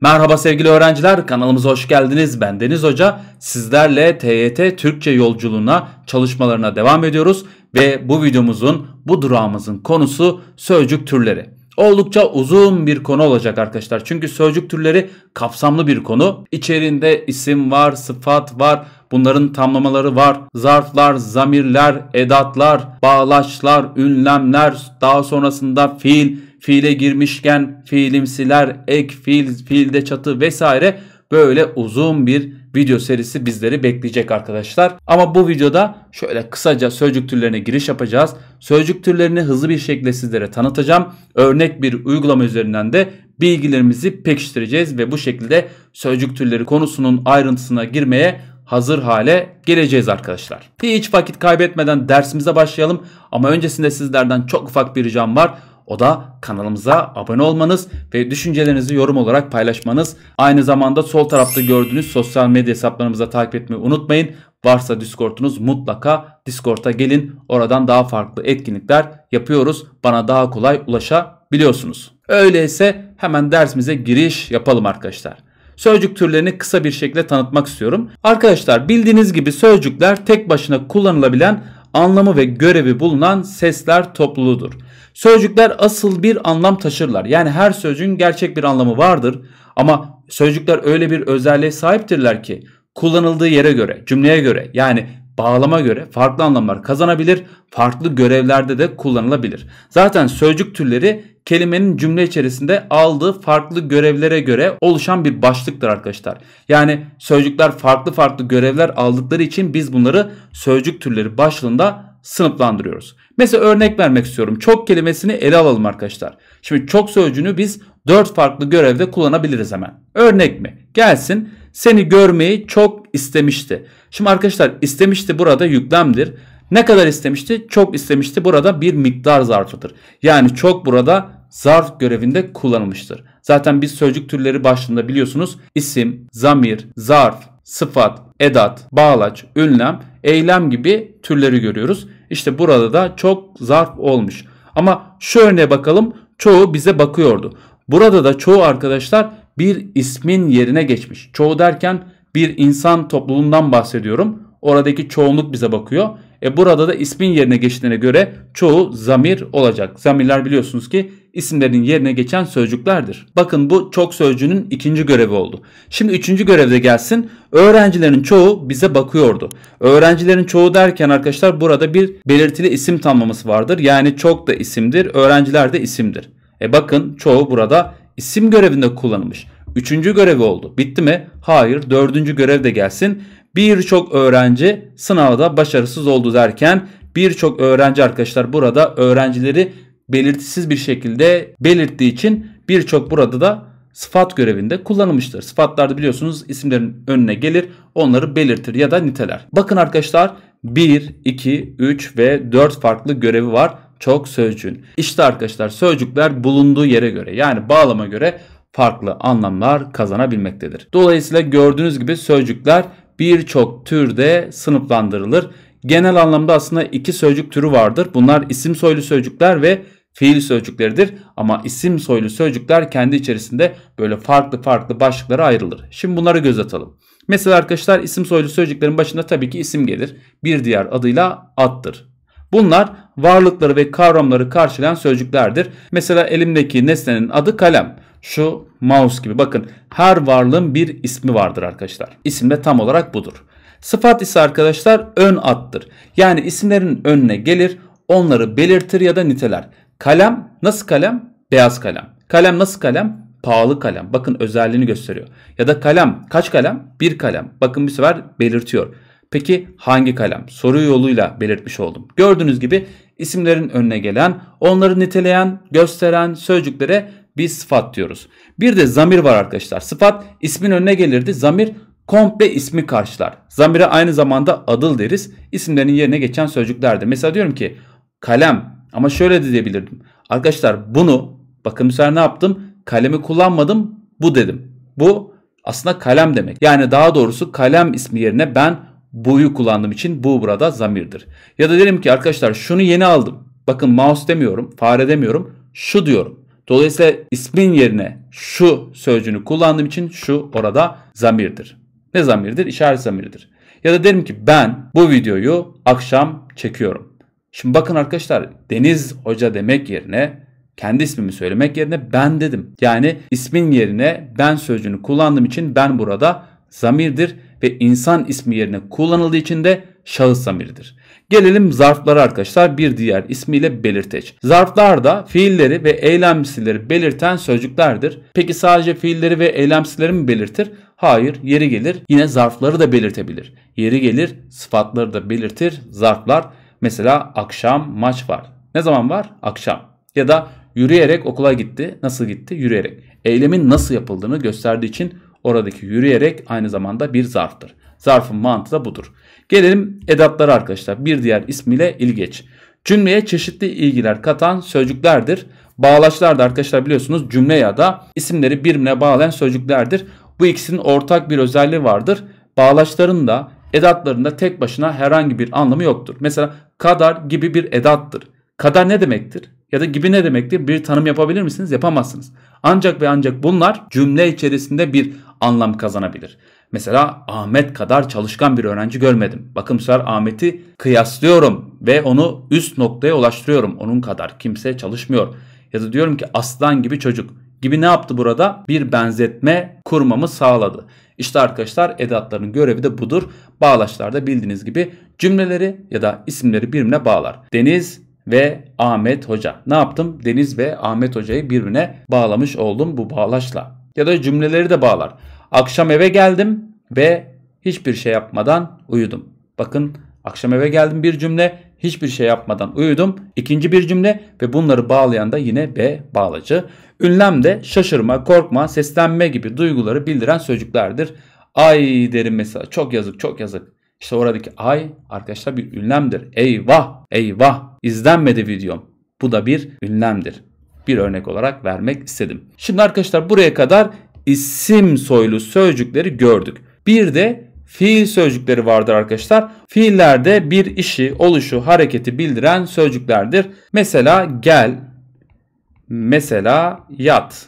Merhaba sevgili öğrenciler, kanalımıza hoş geldiniz. Ben Deniz Hoca. Sizlerle TYT Türkçe yolculuğuna, çalışmalarına devam ediyoruz ve bu videomuzun, bu durağımızın konusu sözcük türleri. Oldukça uzun bir konu olacak arkadaşlar. Çünkü sözcük türleri kapsamlı bir konu. İçerinde isim var, sıfat var, bunların tamlamaları var. Zarflar, zamirler, edatlar, bağlaçlar, ünlemler, daha sonrasında fiil, fiile girmişken fiilimsiler, ek fiil, fiilde çatı vesaire böyle uzun bir video serisi bizleri bekleyecek arkadaşlar. Ama bu videoda şöyle kısaca sözcük türlerine giriş yapacağız. Sözcük türlerini hızlı bir şekilde sizlere tanıtacağım. Örnek bir uygulama üzerinden de bilgilerimizi pekiştireceğiz ve bu şekilde sözcük türleri konusunun ayrıntısına girmeye hazır hale geleceğiz arkadaşlar. Hiç vakit kaybetmeden dersimize başlayalım ama öncesinde sizlerden çok ufak bir ricam var. O da kanalımıza abone olmanız ve düşüncelerinizi yorum olarak paylaşmanız. Aynı zamanda sol tarafta gördüğünüz sosyal medya hesaplarımıza takip etmeyi unutmayın. Varsa Discord'unuz mutlaka Discord'a gelin. Oradan daha farklı etkinlikler yapıyoruz. Bana daha kolay ulaşabiliyorsunuz. Öyleyse hemen dersimize giriş yapalım arkadaşlar. Sözcük türlerini kısa bir şekilde tanıtmak istiyorum. Arkadaşlar bildiğiniz gibi sözcükler tek başına kullanılabilen anlamı ve görevi bulunan sesler topluluğudur. Sözcükler asıl bir anlam taşırlar. Yani her sözcüğün gerçek bir anlamı vardır ama sözcükler öyle bir özelliğe sahiptirler ki kullanıldığı yere göre, cümleye göre yani bağlama göre farklı anlamlar kazanabilir, farklı görevlerde de kullanılabilir. Zaten sözcük türleri kelimenin cümle içerisinde aldığı farklı görevlere göre oluşan bir başlıktır arkadaşlar. Yani sözcükler farklı farklı görevler aldıkları için biz bunları sözcük türleri başlığında sınıflandırıyoruz. Mesela örnek vermek istiyorum. Çok kelimesini ele alalım arkadaşlar. Şimdi çok sözcüğünü biz dört farklı görevde kullanabiliriz hemen. Örnek mi? Gelsin seni görmeyi çok istemişti. Şimdi arkadaşlar istemişti burada yüklemdir. Ne kadar istemişti? Çok istemişti. Burada bir miktar zarfıdır. Yani çok burada zarf görevinde kullanılmıştır. Zaten biz sözcük türleri başlığında biliyorsunuz isim, zamir, zarf, sıfat, edat, bağlaç, ünlem, eylem gibi türleri görüyoruz. İşte burada da çok zarf olmuş. Ama şu örneğe bakalım çoğu bize bakıyordu. Burada da çoğu arkadaşlar bir ismin yerine geçmiş. Çoğu derken bir insan topluluğundan bahsediyorum. Oradaki çoğunluk bize bakıyor. E burada da ismin yerine geçtiğine göre çoğu zamir olacak. Zamirler biliyorsunuz ki isimlerin yerine geçen sözcüklerdir. Bakın bu çok sözcüğünün ikinci görevi oldu. Şimdi üçüncü görevde gelsin. Öğrencilerin çoğu bize bakıyordu. Öğrencilerin çoğu derken arkadaşlar burada bir belirtili isim tanımlaması vardır. Yani çok da isimdir, öğrenciler de isimdir. E bakın çoğu burada isim görevinde kullanılmış. Üçüncü görevi oldu. Bitti mi? Hayır. Dördüncü görev de gelsin. Birçok öğrenci sınavda başarısız oldu derken birçok öğrenci arkadaşlar burada öğrencileri belirtisiz bir şekilde belirttiği için birçok burada da sıfat görevinde kullanılmıştır. Sıfatlarda biliyorsunuz isimlerin önüne gelir, onları belirtir ya da niteler. Bakın arkadaşlar 1, 2, 3 ve 4 farklı görevi var çok sözcüğün. İşte arkadaşlar sözcükler bulunduğu yere göre yani bağlama göre farklı anlamlar kazanabilmektedir. Dolayısıyla gördüğünüz gibi sözcükler birçok türde sınıflandırılır. Genel anlamda aslında iki sözcük türü vardır. Bunlar isim soylu sözcükler ve fiil sözcükleridir. Ama isim soylu sözcükler kendi içerisinde böyle farklı farklı başlıklara ayrılır. Şimdi bunları göz atalım. Mesela arkadaşlar isim soylu sözcüklerin başında tabii ki isim gelir. Bir diğer adıyla attır. Bunlar varlıkları ve kavramları karşılayan sözcüklerdir. Mesela elimdeki nesnenin adı kalem şu mouse gibi. Bakın her varlığın bir ismi vardır arkadaşlar. İsim de tam olarak budur. Sıfat ise arkadaşlar ön attır. Yani isimlerin önüne gelir, onları belirtir ya da niteler. Kalem nasıl kalem? Beyaz kalem. Kalem nasıl kalem? Pahalı kalem. Bakın özelliğini gösteriyor. Ya da kalem kaç kalem? Bir kalem. Bakın bir sefer belirtiyor. Peki hangi kalem? Soru yoluyla belirtmiş oldum. Gördüğünüz gibi isimlerin önüne gelen, onları niteleyen, gösteren sözcüklere biz sıfat diyoruz. Bir de zamir var arkadaşlar. Sıfat ismin önüne gelirdi. Zamir komple ismi karşılar. Zamire aynı zamanda adıl deriz. İsimlerin yerine geçen sözcüklerdir. Mesela diyorum ki kalem ama şöyle de diyebilirdim. Arkadaşlar bunu bakın bu ne yaptım? Kalemi kullanmadım bu dedim. Bu aslında kalem demek. Yani daha doğrusu kalem ismi yerine ben bu'yu kullandığım için bu burada zamirdir. Ya da derim ki arkadaşlar şunu yeni aldım. Bakın mouse demiyorum, fare demiyorum. Şu diyorum. Dolayısıyla ismin yerine şu sözcüğünü kullandığım için şu orada zamirdir. Ne zamirdir? İşaret zamiridir. Ya da derim ki ben bu videoyu akşam çekiyorum. Şimdi bakın arkadaşlar Deniz Hoca demek yerine kendi ismimi söylemek yerine ben dedim. Yani ismin yerine ben sözcüğünü kullandığım için ben burada zamirdir ve insan ismi yerine kullanıldığı için de şahıs zamiridir. Gelelim zarflara arkadaşlar bir diğer ismiyle belirteç. Zarflar da fiilleri ve eylemsileri belirten sözcüklerdir. Peki sadece fiilleri ve eylemsileri mi belirtir? Hayır yeri gelir yine zarfları da belirtebilir. Yeri gelir sıfatları da belirtir zarflar. Mesela akşam maç var. Ne zaman var? Akşam. Ya da yürüyerek okula gitti. Nasıl gitti? Yürüyerek. Eylemin nasıl yapıldığını gösterdiği için oradaki yürüyerek aynı zamanda bir zarftır. Zarfın mantığı da budur. Gelelim edatlara arkadaşlar. Bir diğer ismiyle ilgeç. Cümleye çeşitli ilgiler katan sözcüklerdir. Bağlaçlar da arkadaşlar biliyorsunuz cümle ya da isimleri birbirine bağlayan sözcüklerdir. Bu ikisinin ortak bir özelliği vardır. Bağlaçların da edatların da tek başına herhangi bir anlamı yoktur. Mesela kadar gibi bir edattır. Kadar ne demektir? Ya da gibi ne demektir? Bir tanım yapabilir misiniz? Yapamazsınız. Ancak ve ancak bunlar cümle içerisinde bir anlam kazanabilir. Mesela Ahmet kadar çalışkan bir öğrenci görmedim. Bakın Ahmet'i kıyaslıyorum ve onu üst noktaya ulaştırıyorum. Onun kadar kimse çalışmıyor. Ya da diyorum ki aslan gibi çocuk gibi ne yaptı burada? Bir benzetme kurmamı sağladı. İşte arkadaşlar edatların görevi de budur. Bağlaçlarda bildiğiniz gibi cümleleri ya da isimleri birbirine bağlar. Deniz ve Ahmet Hoca. Ne yaptım? Deniz ve Ahmet Hoca'yı birbirine bağlamış oldum bu bağlaçla. Ya da cümleleri de bağlar. Akşam eve geldim ve hiçbir şey yapmadan uyudum. Bakın akşam eve geldim bir cümle, hiçbir şey yapmadan uyudum. İkinci bir cümle ve bunları bağlayan da yine B bağlacı. Ünlem de şaşırma, korkma, seslenme gibi duyguları bildiren sözcüklerdir. Ay derim mesela çok yazık çok yazık. İşte oradaki ay arkadaşlar bir ünlemdir. Eyvah eyvah izlenmedi videom. Bu da bir ünlemdir. Bir örnek olarak vermek istedim. Şimdi arkadaşlar buraya kadar isim soylu sözcükleri gördük. Bir de fiil sözcükleri vardır arkadaşlar. Fiiller de bir işi, oluşu, hareketi bildiren sözcüklerdir. Mesela gel, mesela yat.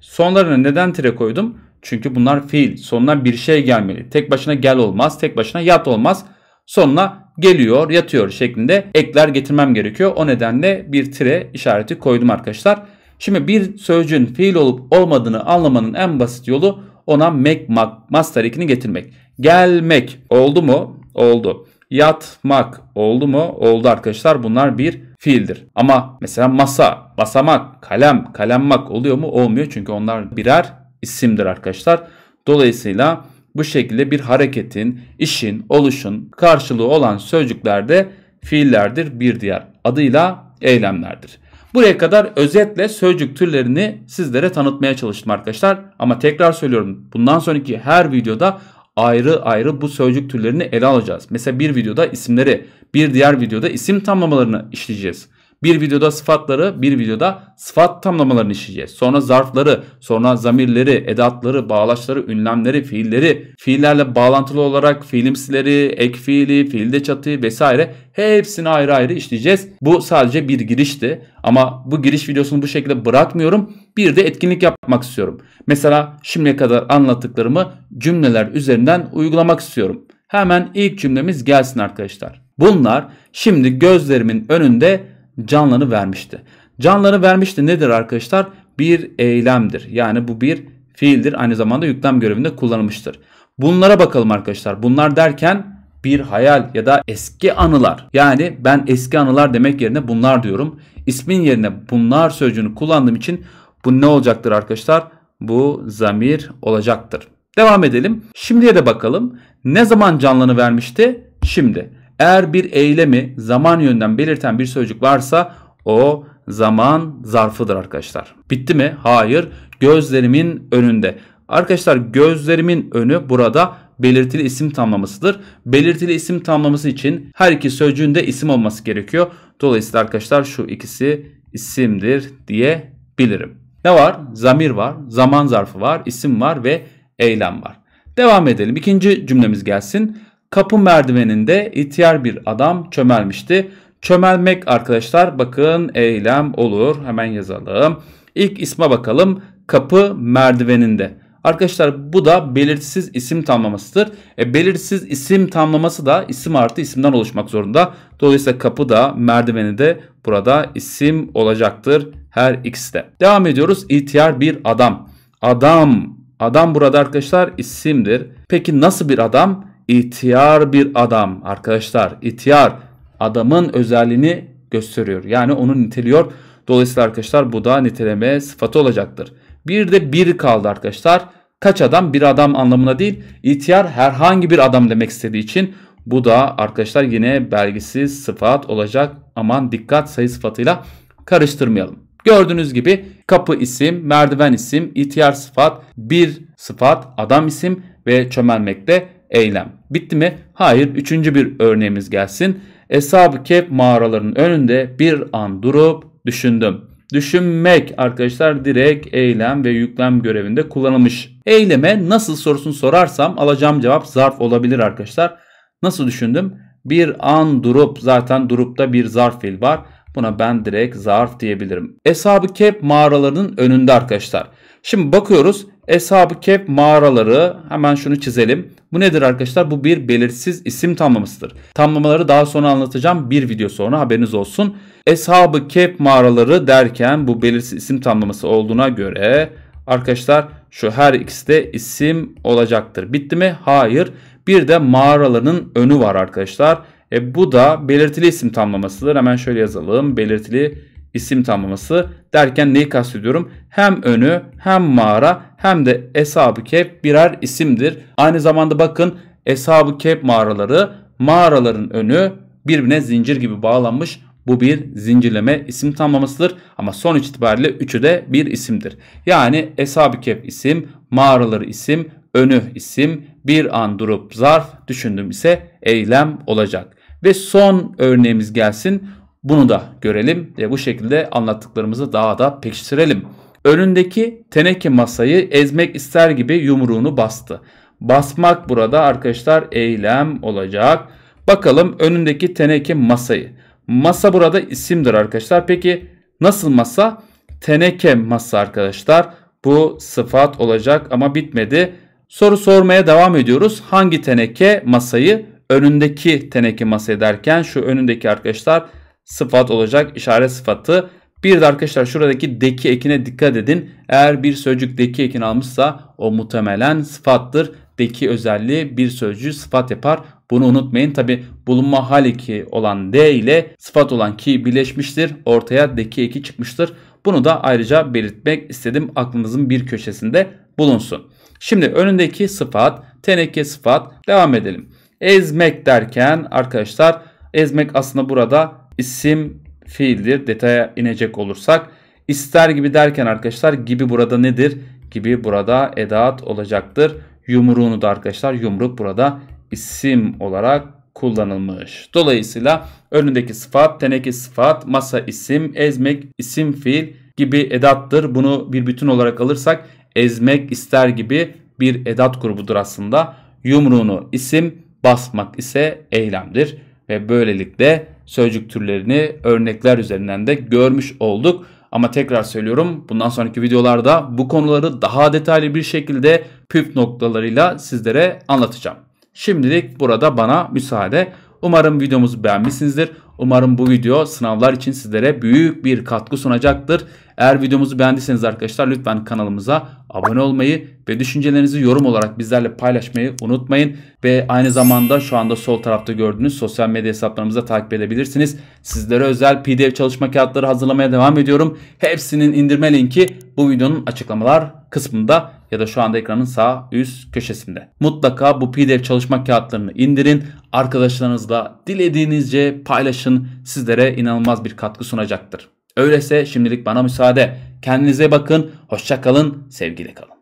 Sonlarına neden tire koydum? Çünkü bunlar fiil. Sonuna bir şey gelmeli. Tek başına gel olmaz, tek başına yat olmaz. Sonuna geliyor, yatıyor şeklinde ekler getirmem gerekiyor. O nedenle bir tire işareti koydum arkadaşlar. Şimdi bir sözcüğün fiil olup olmadığını anlamanın en basit yolu ona make, master ekini getirmek. Gelmek oldu mu? Oldu. Yatmak oldu mu? Oldu arkadaşlar. Bunlar bir fiildir. Ama mesela masa, basamak, kalem, kalemmak oluyor mu? Olmuyor. Çünkü onlar birer isimdir arkadaşlar. Dolayısıyla bu şekilde bir hareketin, işin, oluşun karşılığı olan sözcükler de fiillerdir. Bir diğer adıyla eylemlerdir. Buraya kadar özetle sözcük türlerini sizlere tanıtmaya çalıştım arkadaşlar. Ama tekrar söylüyorum bundan sonraki her videoda ayrı ayrı bu sözcük türlerini ele alacağız. Mesela bir videoda isimleri, bir diğer videoda isim tamlamalarını işleyeceğiz. Bir videoda sıfatları, bir videoda sıfat tamlamalarını işleyeceğiz. Sonra zarfları, sonra zamirleri, edatları, bağlaçları, ünlemleri, fiilleri, fiillerle bağlantılı olarak fiilimsileri, ek fiili, fiilde çatı vesaire hepsini ayrı ayrı işleyeceğiz. Bu sadece bir girişti ama bu giriş videosunu bu şekilde bırakmıyorum. Bir de etkinlik yapmak istiyorum. Mesela şimdiye kadar anlattıklarımı cümleler üzerinden uygulamak istiyorum. Hemen ilk cümlemiz gelsin arkadaşlar. Bunlar şimdi gözlerimin önünde canlarını vermişti. Canlarını vermişti nedir arkadaşlar? Bir eylemdir. Yani bu bir fiildir. Aynı zamanda yüklem görevinde kullanılmıştır. Bunlara bakalım arkadaşlar. Bunlar derken bir hayal ya da eski anılar. Yani ben eski anılar demek yerine bunlar diyorum. İsmin yerine bunlar sözcüğünü kullandığım için bu ne olacaktır arkadaşlar? Bu zamir olacaktır. Devam edelim. Şimdiye de bakalım. Ne zaman canlarını vermişti? Şimdi. Eğer bir eylemi zaman yönden belirten bir sözcük varsa o zaman zarfıdır arkadaşlar. Bitti mi? Hayır. Gözlerimin önünde. Arkadaşlar gözlerimin önü burada belirtili isim tamlamasıdır. Belirtili isim tamlaması için her iki sözcüğün de isim olması gerekiyor. Dolayısıyla arkadaşlar şu ikisi isimdir diyebilirim. Ne var? Zamir var, zaman zarfı var, isim var ve eylem var. Devam edelim. İkinci cümlemiz gelsin. Kapı merdiveninde ihtiyar bir adam çömelmişti. Çömelmek arkadaşlar bakın eylem olur. Hemen yazalım. İlk isme bakalım. Kapı merdiveninde. Arkadaşlar bu da belirsiz isim tamlamasıdır. E, belirsiz isim tamlaması da isim artı isimden oluşmak zorunda. Dolayısıyla kapı da merdiveni de burada isim olacaktır her ikisi de. Devam ediyoruz. İhtiyar bir adam. Adam. Adam burada arkadaşlar isimdir. Peki nasıl bir adam? İhtiyar bir adam arkadaşlar. İhtiyar adamın özelliğini gösteriyor. Yani onu niteliyor. Dolayısıyla arkadaşlar bu da niteleme sıfatı olacaktır. Bir de bir kaldı arkadaşlar. Kaç adam? Bir adam anlamına değil. İhtiyar herhangi bir adam demek istediği için bu da arkadaşlar yine belgisiz sıfat olacak. Aman dikkat sayı sıfatıyla karıştırmayalım. Gördüğünüz gibi kapı isim, merdiven isim, ihtiyar sıfat, bir sıfat, adam isim ve çömelmekte eylem. Bitti mi? Hayır. Üçüncü bir örneğimiz gelsin. Eshab-ı Kehf mağaralarının önünde bir an durup düşündüm. Düşünmek arkadaşlar direkt eylem ve yüklem görevinde kullanılmış. Eyleme nasıl sorusunu sorarsam alacağım cevap zarf olabilir arkadaşlar. Nasıl düşündüm? Bir an durup zaten durupta bir zarf fiil var. Buna ben direkt zarf diyebilirim. Eshab-ı Kehf mağaralarının önünde arkadaşlar. Şimdi bakıyoruz Eshab-ı Kehf mağaraları hemen şunu çizelim. Bu nedir arkadaşlar? Bu bir belirsiz isim tamlamasıdır. Tamlamaları daha sonra anlatacağım. Bir video sonra haberiniz olsun. Eshab-ı Kehf mağaraları derken bu belirsiz isim tamlaması olduğuna göre arkadaşlar şu her ikisi de isim olacaktır. Bitti mi? Hayır. Bir de mağaraların önü var arkadaşlar. E, bu da belirtili isim tamlamasıdır. Hemen şöyle yazalım. Belirtili isim tamlaması derken neyi kastediyorum? Hem önü hem mağara hem de Eshab-ı Kehf birer isimdir. Aynı zamanda bakın Eshab-ı Kehf mağaraları mağaraların önü birbirine zincir gibi bağlanmış. Bu bir zincirleme isim tamlamasıdır ama son itibariyle üçü de bir isimdir. Yani Eshab-ı Kehf isim, mağaraları isim, önü isim, bir an durup zarf düşündüm ise eylem olacak. Ve son örneğimiz gelsin. Bunu da görelim ve bu şekilde anlattıklarımızı daha da pekiştirelim. Önündeki teneke masayı ezmek ister gibi yumruğunu bastı. Basmak burada arkadaşlar eylem olacak. Bakalım önündeki teneke masayı. Masa burada isimdir arkadaşlar. Peki nasıl masa? Teneke masa arkadaşlar. Bu sıfat olacak ama bitmedi. Soru sormaya devam ediyoruz. Hangi teneke masayı? Önündeki teneke masayı derken şu önündeki arkadaşlar sıfat olacak. işaret sıfatı. Bir de arkadaşlar şuradaki deki ekine dikkat edin. Eğer bir sözcük deki ekini almışsa o muhtemelen sıfattır. Deki özelliği bir sözcüğü sıfat yapar. Bunu unutmayın. Tabi bulunma hal eki olan de ile sıfat olan ki birleşmiştir. Ortaya deki eki çıkmıştır. Bunu da ayrıca belirtmek istedim. Aklınızın bir köşesinde bulunsun. Şimdi önündeki sıfat, teneke sıfat devam edelim. Ezmek derken arkadaşlar ezmek aslında burada isim fiildir. Detaya inecek olursak ister gibi derken arkadaşlar gibi burada nedir? Gibi burada edat olacaktır. Yumruğunu da arkadaşlar yumruk burada isim olarak kullanılmış. Dolayısıyla önündeki sıfat, teneke sıfat, masa isim, ezmek isim fiil gibi edattır. Bunu bir bütün olarak alırsak ezmek ister gibi bir edat grubudur aslında. Yumruğunu isim, basmak ise eylemdir ve böylelikle sözcük türlerini örnekler üzerinden de görmüş olduk. Ama tekrar söylüyorum bundan sonraki videolarda bu konuları daha detaylı bir şekilde püf noktalarıyla sizlere anlatacağım. Şimdilik burada bana müsaade. Umarım videomuzu beğenmişsinizdir. Umarım bu video sınavlar için sizlere büyük bir katkı sunacaktır. Eğer videomuzu beğendiyseniz arkadaşlar lütfen kanalımıza abone olmayı ve düşüncelerinizi yorum olarak bizlerle paylaşmayı unutmayın. Ve aynı zamanda şu anda sol tarafta gördüğünüz sosyal medya hesaplarımızı takip edebilirsiniz. Sizlere özel pdf çalışma kağıtları hazırlamaya devam ediyorum. Hepsinin indirme linki bu videonun açıklamalar kısmında ya da şu anda ekranın sağ üst köşesinde. Mutlaka bu PDF çalışma kağıtlarını indirin. Arkadaşlarınızla dilediğinizce paylaşın. Sizlere inanılmaz bir katkı sunacaktır. Öyleyse şimdilik bana müsaade. Kendinize bakın. hoşçakalın, Sevgiyle kalın.